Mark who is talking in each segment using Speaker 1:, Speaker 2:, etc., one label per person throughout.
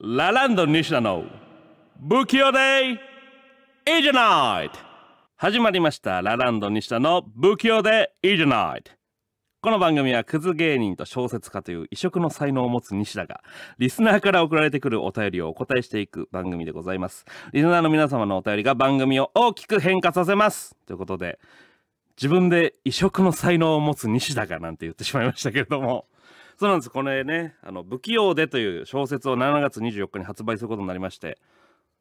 Speaker 1: ラランド西田の不器用でいいじゃない始まりましたラランド西田の不器用でいいじゃないこの番組はクズ芸人と小説家という異色の才能を持つ西田がリスナーから送られてくるお便りをお答えしていく番組でございますリスナーの皆様のお便りが番組を大きく変化させますということで自分で異色の才能を持つ西田がなんて言ってしまいましたけれどもそうなんです。これね、あの、不器用でという小説を7月24日に発売することになりまして、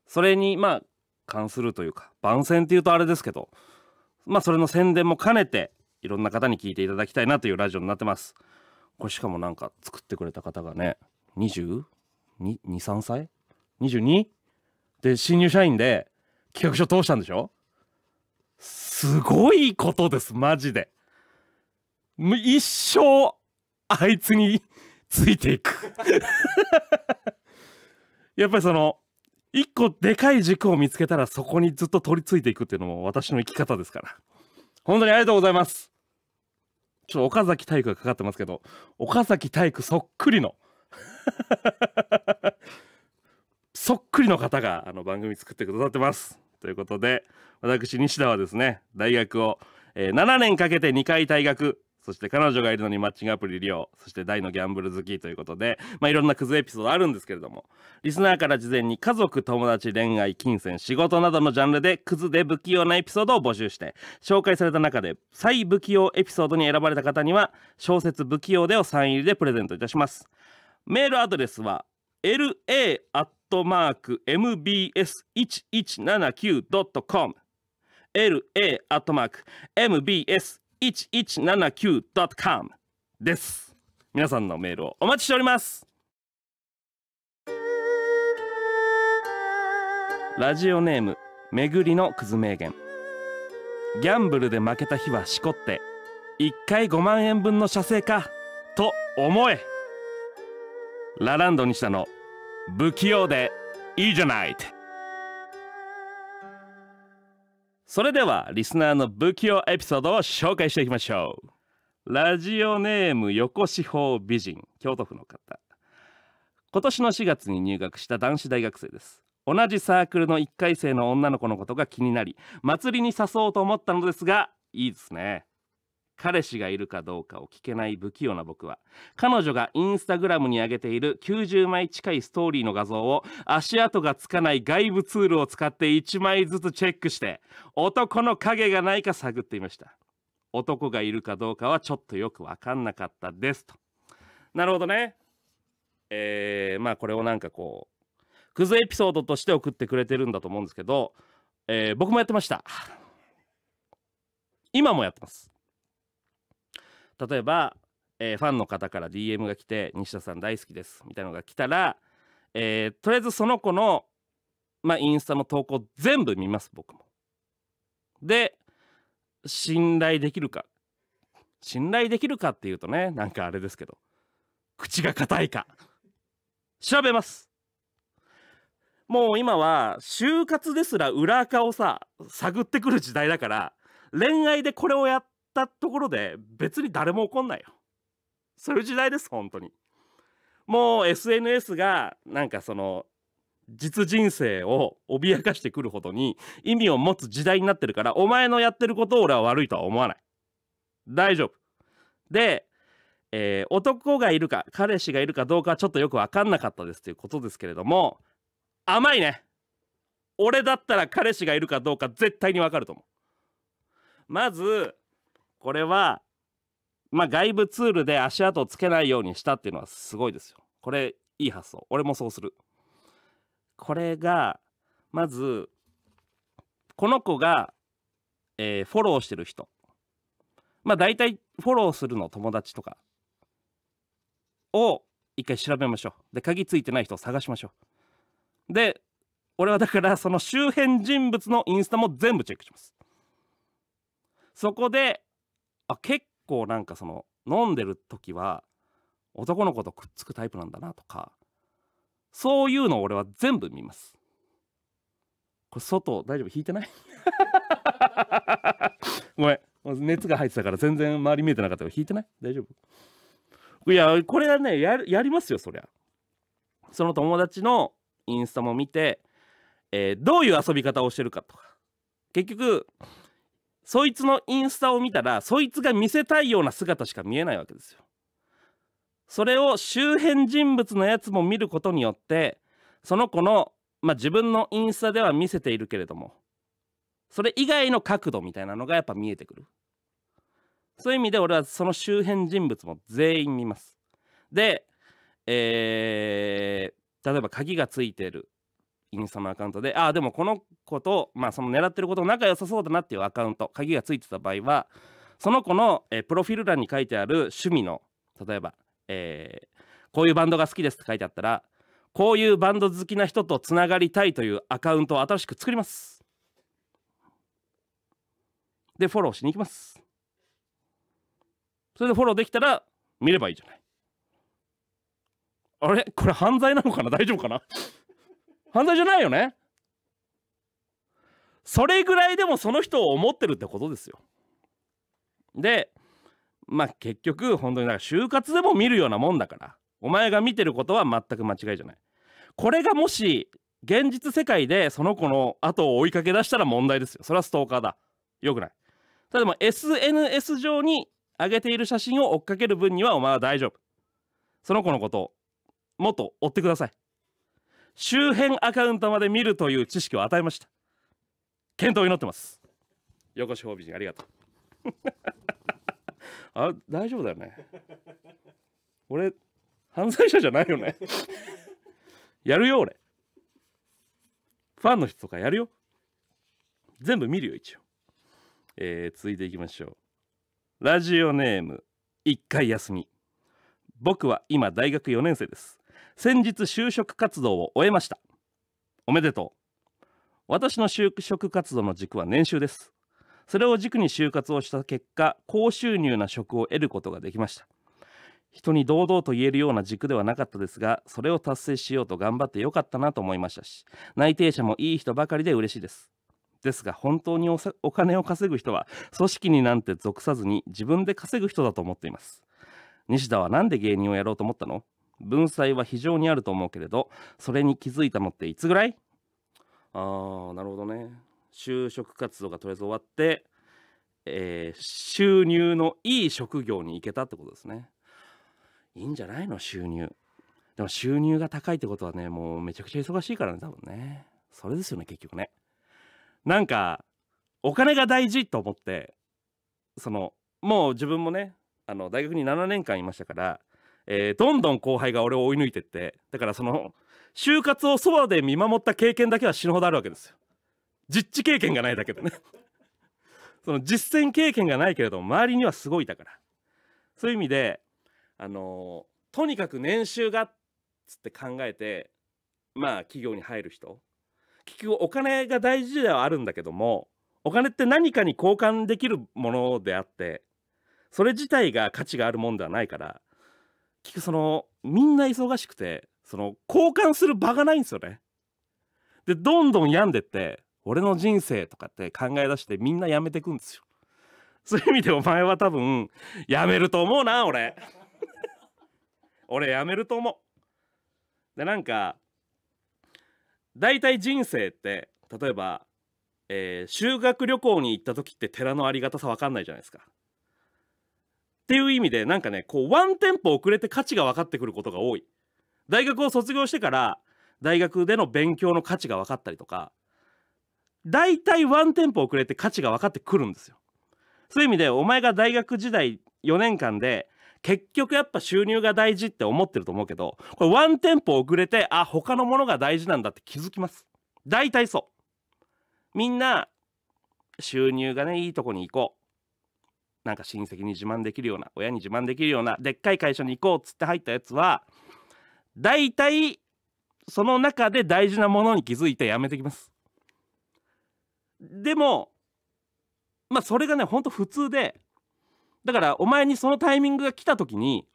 Speaker 1: それに、まあ、関するというか、番宣っていうとあれですけど、まあ、それの宣伝も兼ねて、いろんな方に聞いていただきたいなというラジオになってます。これしかもなんか作ってくれた方がね、22、3歳 ?22? で、新入社員で企画書通したんでしょすごいことです、マジで。一生あいつについていく やっぱりその一個でかい軸を見つけたらそこにずっと取り付いていくっていうのも私の生き方ですから本当にありがとうございますちょっと岡崎体育がかかってますけど岡崎体育そっくりの そっくりの方があの番組作ってくださってますということで私西田はですね大学を、えー、7年かけて2回退学そして彼女がいるのにマッチングアプリ利用、そして大のギャンブル好きということで、まあ、いろんなクズエピソードあるんですけれども、リスナーから事前に家族、友達、恋愛、金銭、仕事などのジャンルでクズで不器用なエピソードを募集して、紹介された中で最不器用エピソードに選ばれた方には、小説不器用でをサイン入りでプレゼントいたします。メールアドレスは、la アットマーク mbs1179.com la アットマーク mbs 1179.com です皆さんのメールをお待ちしておりますラジオネームめぐりのくず名言ギャンブルで負けた日はしこって1回5万円分の射精かと思えラランドにしたの不器用でいいじゃないってそれではリスナーの不器用エピソードを紹介していきましょうラジオネーム横四方美人京都府の方今年の4月に入学した男子大学生です同じサークルの1回生の女の子のことが気になり祭りに誘おうと思ったのですがいいですね彼氏がいるかどうかを聞けない不器用な僕は彼女がインスタグラムに上げている90枚近いストーリーの画像を足跡がつかない外部ツールを使って1枚ずつチェックして男の影がないか探っていました男がいるかどうかはちょっとよく分かんなかったですとなるほどねえー、まあこれをなんかこうクズエピソードとして送ってくれてるんだと思うんですけど、えー、僕もやってました今もやってます例えば、えー、ファンの方から DM が来て「西田さん大好きです」みたいなのが来たら、えー、とりあえずその子の、まあ、インスタの投稿全部見ます僕も。で信頼できるか信頼できるかっていうとねなんかあれですけど口が硬いか調べますもう今は就活ですら裏垢をさ探ってくる時代だから恋愛でこれをやっったところで別に誰も怒んないよそういう時代です本当にもう SNS がなんかその実人生を脅かしてくるほどに意味を持つ時代になってるからお前のやってることを俺は悪いとは思わない大丈夫で、えー、男がいるか彼氏がいるかどうかはちょっとよく分かんなかったですということですけれども甘いね俺だったら彼氏がいるかどうか絶対に分かると思うまずこれは、まあ、外部ツールで足跡をつけないようにしたっていうのはすごいですよ。これ、いい発想。俺もそうする。これが、まず、この子が、えー、フォローしてる人。まあ、大体、フォローするの友達とかを一回調べましょう。で、鍵ついてない人を探しましょう。で、俺はだからその周辺人物のインスタも全部チェックします。そこであ結構なんかその飲んでる時は男の子とくっつくタイプなんだなとかそういうの俺は全部見ますこれ外大丈夫引いてない ごめん熱が入ってたから全然周り見えてなかったけど引いてない大丈夫いやこれはねややりますよそりゃその友達のインスタも見て、えー、どういう遊び方をしてるかとか結局そいつのインスタを見たらそいつが見せたいような姿しか見えないわけですよ。それを周辺人物のやつも見ることによってその子の、まあ、自分のインスタでは見せているけれどもそれ以外の角度みたいなのがやっぱ見えてくる。そういう意味で俺はその周辺人物も全員見ます。で、えー、例えば鍵がついてるインスタのアカウントで、ああ、でもこの子と、まあ、その狙ってること仲良さそうだなっていうアカウント、鍵がついてた場合は、その子の、えー、プロフィール欄に書いてある趣味の、例えば、えー、こういうバンドが好きですって書いてあったら、こういうバンド好きな人とつながりたいというアカウントを新しく作ります。で、フォローしに行きます。それでフォローできたら、見ればいいじゃない。あれこれ犯罪なのかな大丈夫かな犯罪じゃないよねそれぐらいでもその人を思ってるってことですよでまあ結局本当になんか就活でも見るようなもんだからお前が見てることは全く間違いじゃないこれがもし現実世界でその子の後を追いかけ出したら問題ですよそれはストーカーだよくないただでも SNS 上に上げている写真を追っかける分にはお前は大丈夫その子のことをもっと追ってください周辺アカウントまで見るという知識を与えました検討を祈ってます横志方美人ありがとう あ大丈夫だよね俺犯罪者じゃないよねやるよ俺ファンの人とかやるよ全部見るよ一応えー、続いていきましょうラジオネーム一回休み僕は今大学4年生です先日就職活動を終えましたおめでとう私の就職活動の軸は年収ですそれを軸に就活をした結果高収入な職を得ることができました人に堂々と言えるような軸ではなかったですがそれを達成しようと頑張ってよかったなと思いましたし内定者もいい人ばかりで嬉しいですですが本当にお金を稼ぐ人は組織になんて属さずに自分で稼ぐ人だと思っています西田は何で芸人をやろうと思ったの文才は非常にあると思うけれどそれに気づいたのっていつぐらいあーなるほどね就職活動がとりあえず終わって、えー、収入のいい職業に行けたってことですねいいんじゃないの収入でも収入が高いってことはねもうめちゃくちゃ忙しいからね多分ねそれですよね結局ねなんかお金が大事と思ってそのもう自分もねあの大学に7年間いましたからえー、どんどん後輩が俺を追い抜いてってだからその就活をそばで見守った経験だけは死ぬほどあるわけですよ実地経験がないだけでね その実践経験がないけれども周りにはすごいだからそういう意味であのー、とにかく年収がっつって考えてまあ企業に入る人結局お金が大事ではあるんだけどもお金って何かに交換できるものであってそれ自体が価値があるもんではないから聞くそのみんな忙しくてその交換する場がないんですよね。でどんどん病んでって俺の人生とかって考え出してみんな辞めてくんですよ。そういう意味でお前は多分辞めると思うな俺。俺辞めると思う。でなんか大体人生って例えば、えー、修学旅行に行った時って寺のありがたさ分かんないじゃないですか。っていう意味でなんかねこうワンテンポ遅れて価値が分かってくることが多い大学を卒業してから大学での勉強の価値が分かったりとか大体ワンテンポ遅れて価値が分かってくるんですよそういう意味でお前が大学時代4年間で結局やっぱ収入が大事って思ってると思うけどこれワンテンポ遅れてあ他のものが大事なんだって気づきます大体そうみんな収入がねいいとこに行こうなんか親戚に自慢できるような親に自慢できるようなでっかい会社に行こうっつって入ったやつは大体その中で大事なものに気づいてやめてきます。でもまあそれがねほんと普通でだからお前にそのタイミングが来た時に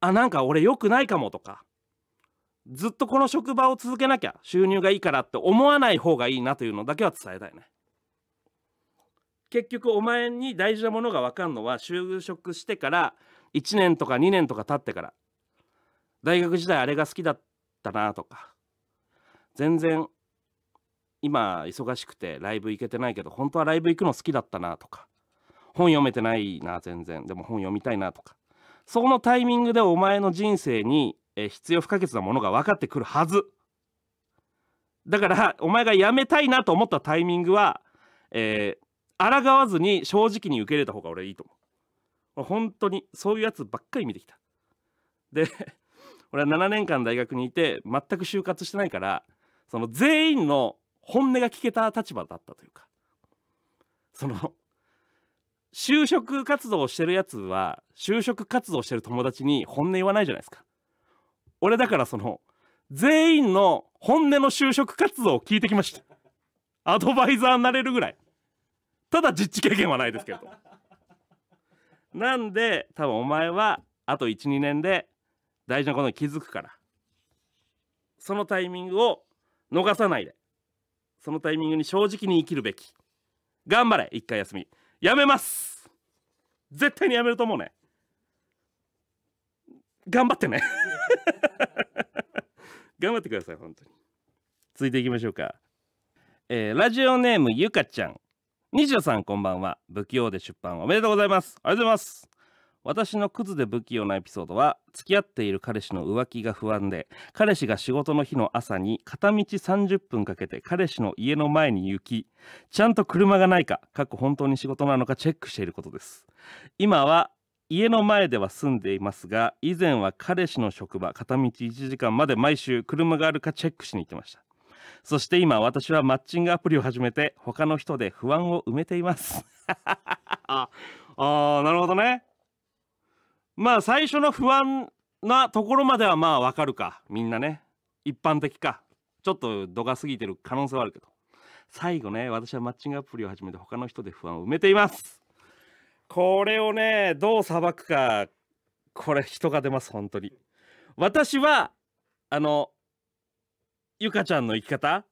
Speaker 1: あなんか俺良くないかもとかずっとこの職場を続けなきゃ収入がいいからって思わない方がいいなというのだけは伝えたいね。結局お前に大事なものが分かるのは就職してから1年とか2年とか経ってから大学時代あれが好きだったなとか全然今忙しくてライブ行けてないけど本当はライブ行くの好きだったなとか本読めてないな全然でも本読みたいなとかそのタイミングでお前の人生に必要不可欠なものが分かってくるはずだからお前が辞めたいなと思ったタイミングは、えー、抗わずに正直に受け入れた方が俺いいと思う本当にそういうやつばっかり見てきたで 俺は7年間大学にいて全く就活してないからその全員の本音が聞けた立場だったというかその就職活動をしてるやつは就職活動してる友達に本音言わないじゃないですか俺だからその全員の本音の就職活動を聞いてきましたアドバイザーになれるぐらいただ実地経験はないですけどなんで多分お前はあと12年で大事なことに気づくからそのタイミングを逃さないでそのタイミングに正直に生きるべき頑張れ一回休みやめます絶対にやめると思うね頑張ってね 頑張ってください本当に続いていきましょうか、えー、ラジオネームゆかちゃん西田さんこんばんは不器用で出版おめでとうございますありがとうございます私のクズで不器用なエピソードは付き合っている彼氏の浮気が不安で彼氏が仕事の日の朝に片道30分かけて彼氏の家の前に行きちゃんと車がないかか去本当に仕事なのかチェックしていることです今は家の前では住んでいますが以前は彼氏の職場片道1時間まで毎週車があるかチェックしに行ってましたそして今私はマッチングアプリを始めて他の人で不安を埋めています ああなるほどねまあ最初の不安なところまではまあわかるかみんなね一般的かちょっと度が過ぎてる可能性はあるけど最後ね私はマッチングアプリを始めて他の人で不安を埋めていますこれをねどう裁くかこれ人が出ます本当に私はあのゆかちゃんの生き方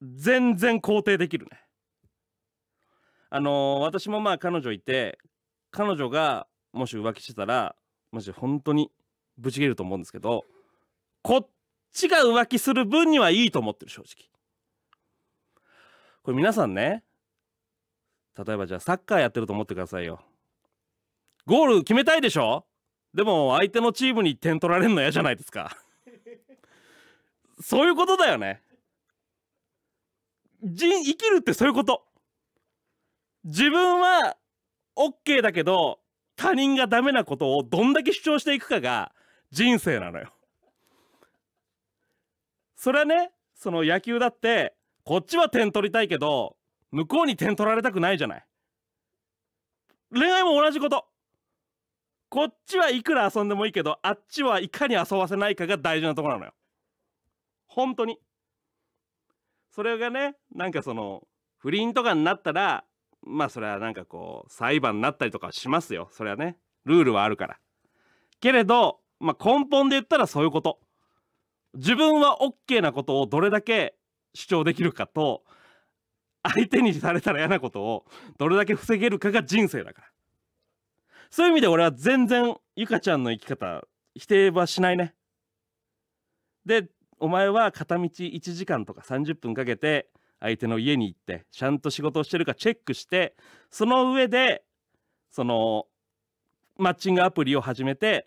Speaker 1: 全然肯定できるねあのー、私もまあ彼女いて彼女がもし浮気してたらもし本当にぶち切れると思うんですけどこっちが浮気する分にはいいと思ってる正直これ皆さんね例えばじゃあサッカーやってると思ってくださいよゴール決めたいでしょでも相手のチームに点取られるの嫌じゃないですかそういうことだよね人生きるってそういうこと自分は OK だけど他人がダメなことをどんだけ主張していくかが人生なのよそれはねその野球だってこっちは点取りたいけど向こうに点取られたくないじゃない恋愛も同じことこっちはいくら遊んでもいいけどあっちはいかに遊ばせないかが大事なところなのよ本当にそれがねなんかその不倫とかになったらまあそれはなんかこう裁判になったりとかしますよそれはねルールはあるからけれど、まあ、根本で言ったらそういうこと自分は OK なことをどれだけ主張できるかと相手にされたら嫌なことをどれだけ防げるかが人生だからそういう意味で俺は全然ゆかちゃんの生き方否定はしないねでお前は片道1時間とか30分かけて相手の家に行ってちゃんと仕事をしてるかチェックしてその上でそのマッチングアプリを始めて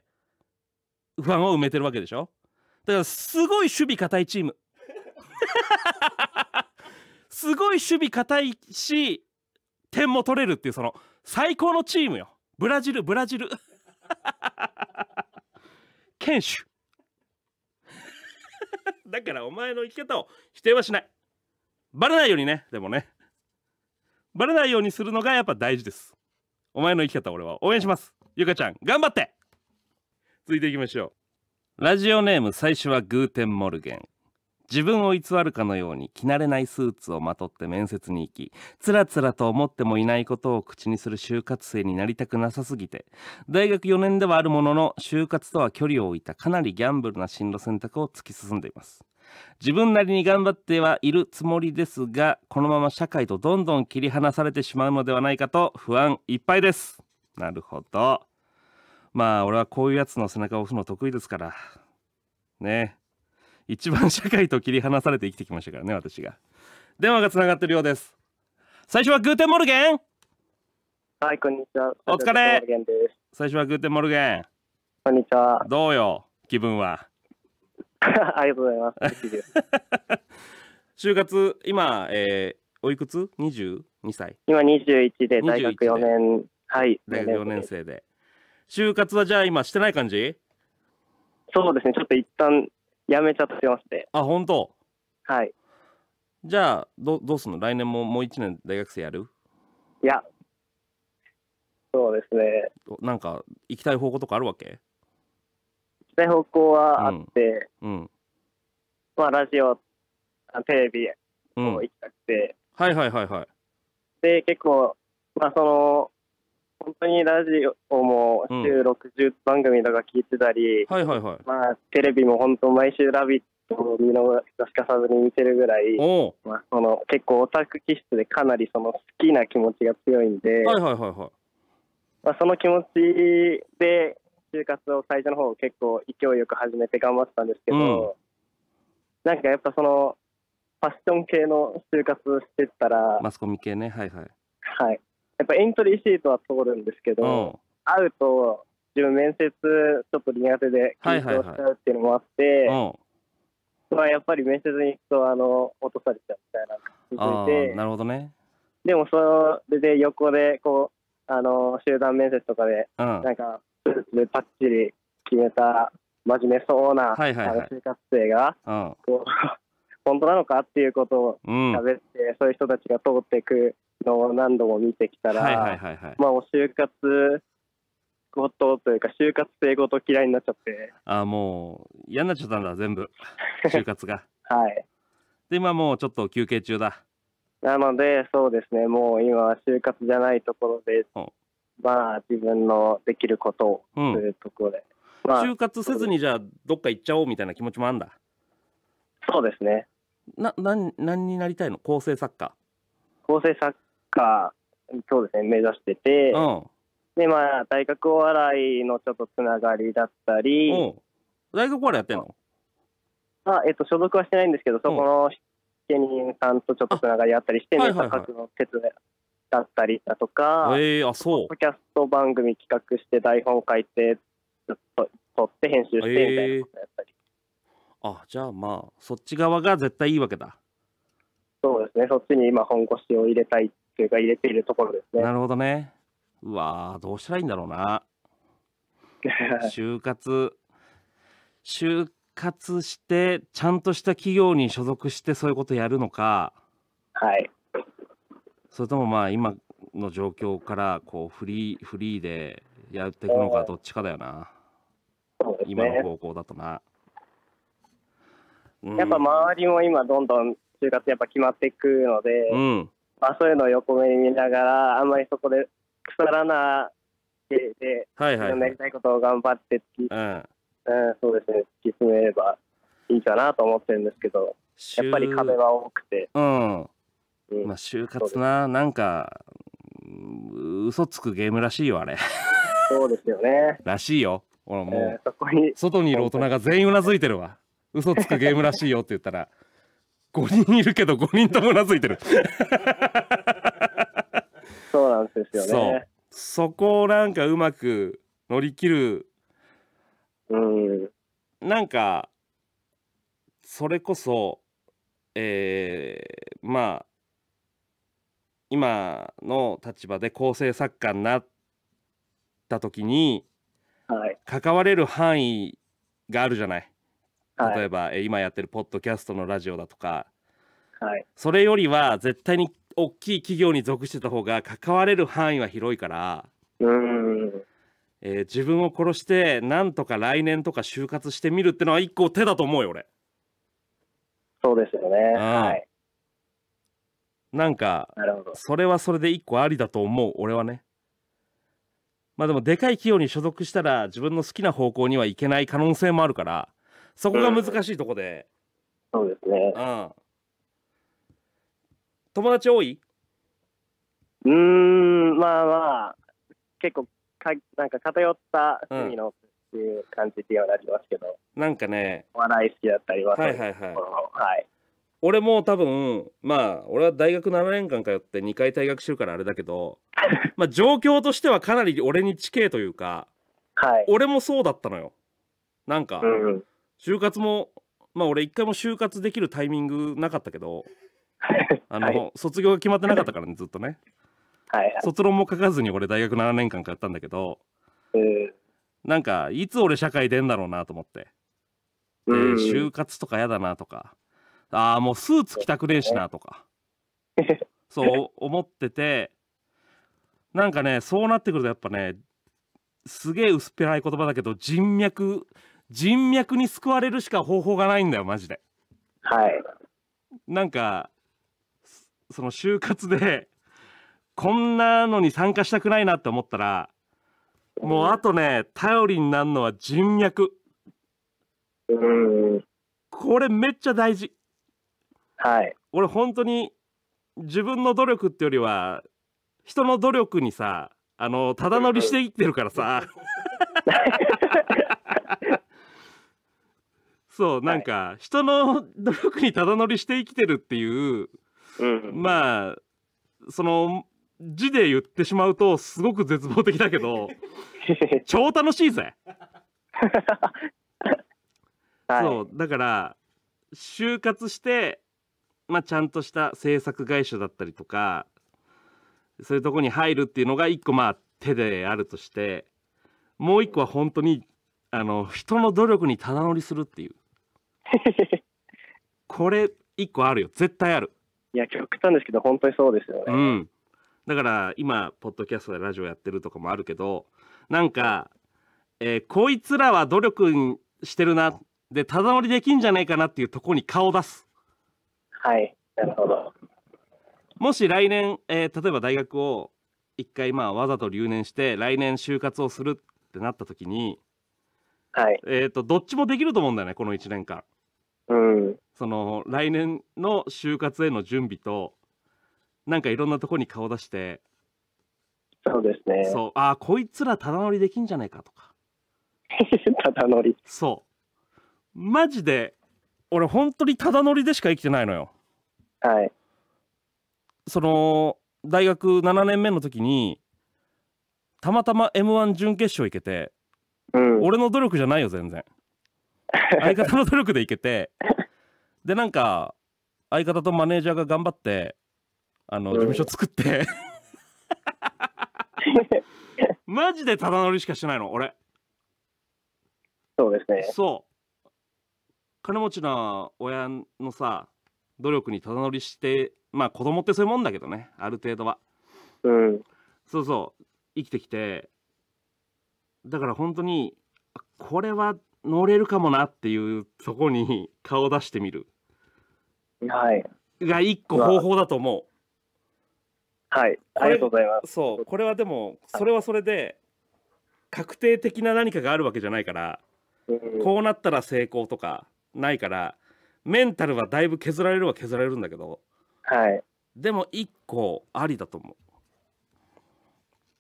Speaker 1: 不安を埋めてるわけでしょだからすごい守備固いチーム すごい守備固いし点も取れるっていうその最高のチームよブラジルブラジル堅守 だからお前の生き方を否定はしないバレないようにねでもねバレないようにするのがやっぱ大事ですお前の生き方俺は応援しますゆかちゃん頑張って続いていきましょうラジオネーム最初はグーテンモルゲン自分を偽るかのように着慣れないスーツをまとって面接に行きつらつらと思ってもいないことを口にする就活生になりたくなさすぎて大学4年ではあるものの就活とは距離を置いたかなりギャンブルな進路選択を突き進んでいます自分なりに頑張ってはいるつもりですがこのまま社会とどんどん切り離されてしまうのではないかと不安いっぱいですなるほどまあ俺はこういうやつの背中を押すの得意ですからね一番社会と切り離されて生きてきましたからね私が電話がつながってるようです最初はグーテンモルゲ
Speaker 2: ンはいこんにちはお疲れ
Speaker 1: 最初はグーテンモルゲンこんにちはどうよ気分は
Speaker 2: ありがとうございま
Speaker 1: す就活今、えー、おいくつ22歳今21で大学4年はい大学4年生で就活はじゃあ今してない感じそうですねちょっと一旦やめちゃってまして。あ、本当はい。じゃあ、どどうすんの来年ももう1年大学生やる
Speaker 2: いや、そうですね。
Speaker 1: なんか、行きたい方向とかあるわけ
Speaker 2: 行きたい方向はあって、うん。まあ、ラジオ、あテレビうん。は行いきたくて、
Speaker 1: はいはいはい。
Speaker 2: で、結構、まあ、その、本当にラジオも週60番組とか聞いてたり、はいはいはい。まあ、テレビも本当毎週「ラビット!」を見逃さずに見てるぐらい、まあ、その結構オタク気質でかなりその好きな気持ちが強いんで、はいはいはいまあ、その気持ちで就活を最初の方結構勢いよく始めて頑張ってたんですけど、
Speaker 1: う
Speaker 2: ん、なんかやっぱそのファッション系の就活してたらマ
Speaker 1: スコミ系ねはいはい
Speaker 2: はいやっぱエントリーシートは通るんですけど、会うと、自分面接ちょっと苦手で緊張しちゃうっていうのもあって、まあ、やっぱり面接に行くとあの落とされちゃう
Speaker 1: みたいな感じでなるほどね
Speaker 2: でもそれで横でこうあの集団面接とかで、うん、なんかでパッチリ決めた真面目そうな、はいはい、就活生が、うん、こう 本当なのかっていうことを喋って、うん、そういう人たちが通っていくの何度も見てきたら、まあ、お就活事というか、就活生ごと嫌いになっちゃって。
Speaker 1: ああ、もう嫌になっちゃったんだ、全部。就活が。はい。で、今もうちょっと休憩中だ。
Speaker 2: なので、そうですね、もう今は就活じゃないところで、まあ、自分のできることをというところで。
Speaker 1: うん、まあ、就活せずに、じゃあ、どっか行っちゃおうみたいな気持ちもあんだ。そうですね。な、な何になりたいの構成作家。
Speaker 2: 構成作科、そうですね、目指してて、うん、で、まあ、大学お笑いのちょっとつながり
Speaker 1: だったり、大学お笑いやってんの
Speaker 2: あ、えっと、所属はしてないんですけど、そこの芸人さんとちょっとつながりあったりして、ね、タ書の手伝だったりだとか、えー、あそうキャスト番組企画して、台本書いて、ちょっ
Speaker 1: と撮って編集してみたいなことやったり。えー、あじゃあまあそっち側が絶対いいわけだ
Speaker 2: そうですねそっちに今本腰を入れたいっ球が入れているところ
Speaker 1: ですね。なるほどね。うわどうしたらいいんだろうな。就活就活してちゃんとした企業に所属してそういうことやるのか、はい、それともまあ今の状況からこうフリーフリーでやっていくのかどっちかだよな、
Speaker 2: えーね、今の方
Speaker 1: 向だとな。やっぱ
Speaker 2: 周りも今どんどん就活やっぱ決まっていくので、うん、まあ、そういうのを横目に見ながらあんまりそこで腐らないで、はいはい、やりたいことを頑張ってうん、うん、そうですね突き詰めればいいかなと思ってるんですけどやっぱり壁は多くて、
Speaker 1: うん、うん、まあ、就活ななんか嘘つくゲームらしいよあれ
Speaker 2: そうですよね
Speaker 1: らしいよ俺もう、えー、そこに外にいる大人が全員うなずいてるわ嘘つくゲームらしいよって言ったら5人いるけど5人ともなついてるそうなんですよねそこをなんかうまく乗り切るうんなんかそれこそえー、まあ今の立場で構成作家になった時に、はい、関われる範囲があるじゃない。例えば、はい、今やってるポッドキャストのラジオだとか、はい、それよりは絶対に大きい企業に属してた方が関われる範囲は広いから、うんえー、自分を殺してなんとか来年とか就活してみるってのは一個手だと思うよ俺そうですよねはいなんかそれはそれで一個ありだと思う俺はねまあでもでかい企業に所属したら自分の好きな方向にはいけない可能性もあるからそこが難しいとこで、そうですね、うん、友達多いう
Speaker 2: んまあまあ結構かなんか偏った趣味の、っていう感じではなりますけど
Speaker 1: なんかねお笑い好きだったりははいはいはい、はい、俺も多分まあ俺は大学7年間通って2回退学してるからあれだけど まあ状況としてはかなり俺に近いというか、はい、俺もそうだったのよなんか、うん、就活もまあ俺一回も就活できるタイミングなかったけどあの、はい、卒業が決まってなかったからねずっとね、はい、卒論も書かずに俺大学7年間通ったんだけど、えー、なんかいつ俺社会出んだろうなと思って、で就活とかやだなとかああもうスーツ着たくねえしなとか そう思っててなんかねそうなってくるとやっぱねすげえ薄っぺらい言葉だけど人脈人脈に救われるしか方法がないんだよマジではいなんかその就活でこんなのに参加したくないなって思ったらもうあとね頼りになるのは人脈うんこれめっちゃ大事はい俺本当に自分の努力ってよりは人の努力にさあのただ乗りしていってるからさ そう、なんか、人の努力にただ乗りして生きてるっていう、うん、まあ、その、字で言ってしまうと、すごく絶望的だけど、超楽しいぜ。そう、だから、就活して、まあ、ちゃんとした制作会社だったりとか、そういうとこに入るっていうのが一個まあ手であるとして、もう一個は本当に、あの、人の努力にただ乗りするっていう。これ一個あるよ絶対ある
Speaker 2: いや極端ですけど本当にそうですよね、
Speaker 1: うん、だから今ポッドキャストでラジオやってるとかもあるけどなんか、えー、こいつらは努力してるなでただ乗りできんじゃないかなっていうとこに顔出す
Speaker 2: はいなるほど
Speaker 1: もし来年、えー、例えば大学を一回まあわざと留年して来年就活をするってなった時にはい、えっ、と、どっちもできると思うんだよね、この1年間。うん。その、来年の就活への準備と、なんかいろんなとこに顔出して、そうですね。そう、ああ、こいつらただ乗りできんじゃないかとか。た だ乗り。そう。マジで、俺本当にただ乗りでしか生きてないのよ。はい。その、大学7年目の時に、たまたま M1 準決勝行けて、うん、俺の努力じゃないよ全然 相方の努力でいけてでなんか相方とマネージャーが頑張ってあの、うん、事務所作って マジでただ乗りしかしてないの俺そうですねそう金持ちの親のさ努力にただ乗りしてまあ子供ってそういうもんだけどねある程度はうんそうそう生きてきてだから本当にこれは乗れるかもなっていうそこに 顔出してみるはいが一個方法だと思うはいありがとうございますそうこれはでもそれはそれで確定的な何かがあるわけじゃないから、こうなったら成功とかないからメンタルはだいぶ削られるは削られるんだけどはいでも一個ありだと思う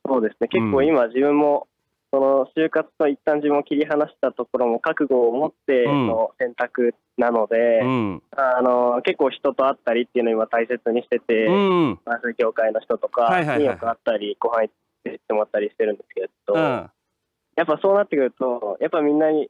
Speaker 1: そうですね結構今
Speaker 2: 自分もその就活と一旦自分を切り離したところも覚悟を持っての選択なので、うん、あの結構人と会ったりっていうのを今大切にしてて、うんまあ、業界の人とかによく会ったり、ご飯行ってもらったりしてるんですけど、うん、やっぱそうなってくるとやっぱみんなに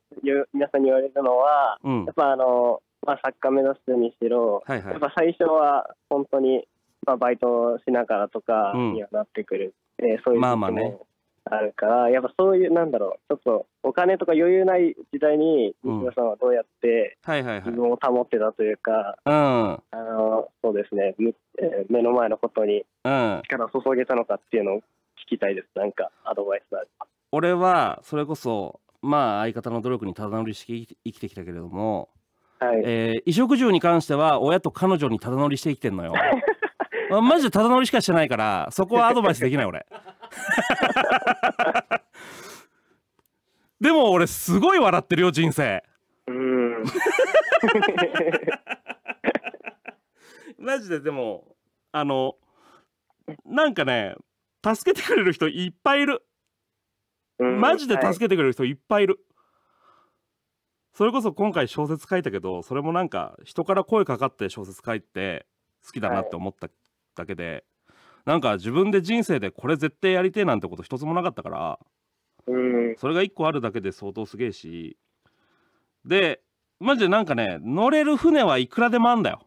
Speaker 2: 皆さんに言われるのは、うん、やっぱあの、まあ、作家目指すにしろ、はいはい、やっぱ最初は本当に、まあ、バイトしながらとかにはなってくる、うん、えそういうも。まあまあねあるから、やっぱそういう、なんだろう、ちょっとお金とか余裕ない時代に、西村さんはどうやって自分を保ってたというか、うんあのそうですね、目の前のことに力を注げたのかっていうのを聞きたいです、なんかアドバイスあれば。
Speaker 1: 俺はそれこそ、まあ、相方の努力にただ乗りして生きてきたけれども、はいえ衣食住に関しては親と彼女にただ乗りして生きてんのよ。ま、い、マジでただ乗りしかしてないからそこはアドバイスできない俺 でも俺すごい笑ってるよ人生うーんマジででもあのなんかね助けてくれる人いっぱいいるマジで助けてくれる人いっぱいいる、それこそ今回小説書いたけどそれもなんか人から声かかって小説書いて好きだなって思っただけでなんか自分で人生でこれ絶対やりてえなんてこと一つもなかったからそれが1個あるだけで相当すげえしでマジでなんかね乗れる船はいくらでもあんだよ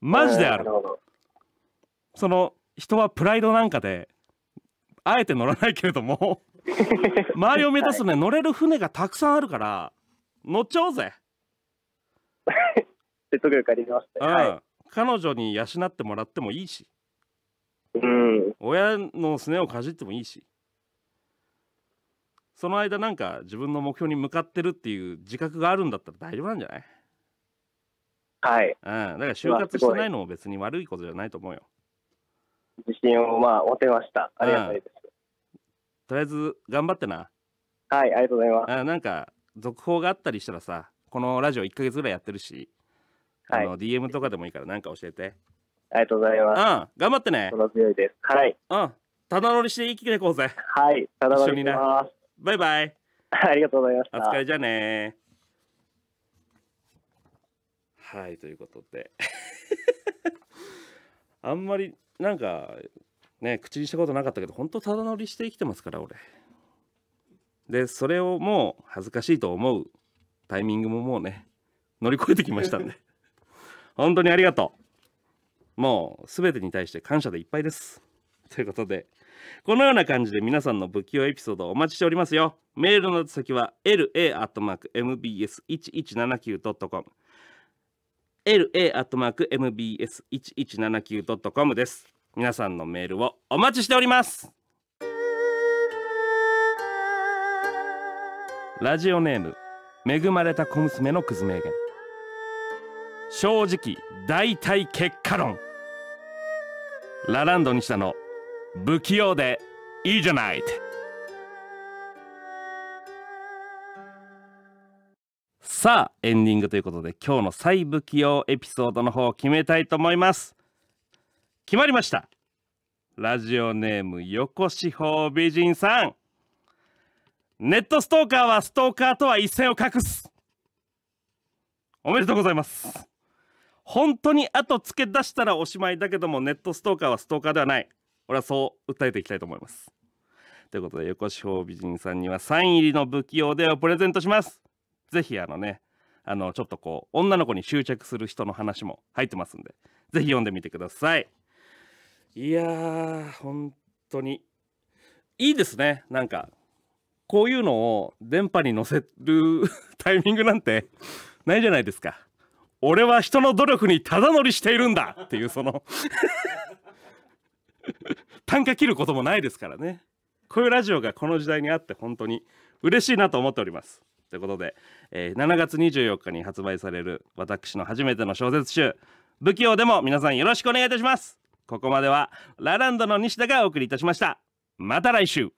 Speaker 1: マジであるその人はプライドなんかであえて乗らないけれども 周りを目指すね、はい、乗れる船がたくさんあるから乗っちゃおうぜ
Speaker 2: 説得力ありまね、
Speaker 1: うん、はい彼女に養ってもらってもいいし、うん、親のすねをかじってもいいしその間なんか自分の目標に向かってるっていう自覚があるんだったら大丈夫なんじゃないはい、うん、だから就活してないのも別に悪いことじゃないと思うよ自信をまあ持てましたありがたいです、うん、とりあえず頑張ってなはいありがとうございますあなんか続報があったりしたらさこのラジオ1か月ぐらいやってるしあの、DM とかでもいいから何か教えてありがとうございますうん頑張ってねの強いですはいうんただ乗りして生きていこうぜはいただ乗りしますバイバイ ありがとうございましたお疲れじゃねはいということで あんまりなんかね口にしたことなかったけど本当ただ乗りして生きてますから俺でそれをもう恥ずかしいと思うタイミングももうね乗り越えてきましたんで 本当にありがとう。もう全てに対して感謝でいっぱいです。ということで、このような感じで皆さんの不器用エピソードをお待ちしておりますよ。メールの先は la.mbs1179.com la.mbs1179.com です。皆さんのメールをお待ちしております。ラジオネーム恵まれた小娘のくず名言正直大体結果論ラランドにしたの不器用でいいじゃないってさあエンディングということで今日の再不器用エピソードの方を決めたいと思います決まりましたラジオネーム横四方美人さんネットストーカーはストーカーとは一線を画すおめでとうございます本当に後付け出したらおしまいだけどもネットストーカーはストーカーではない俺はそう訴えていきたいと思いますということで横四方美人さんにはサイン入りの不器用でをプレゼントします是非あのねあのちょっとこう女の子に執着する人の話も入ってますんで是非読んでみてくださいいやー本当にいいですねなんかこういうのを電波に乗せる タイミングなんてないじゃないですか俺は人の努力にただ乗りしているんだっていうその 単価切ることもないですからねこういうラジオがこの時代にあって本当に嬉しいなと思っておりますということで、えー、7月24日に発売される私の初めての小説集「不器用」でも皆さんよろしくお願いいたしますここまではラランドの西田がお送りいたしましたまた来週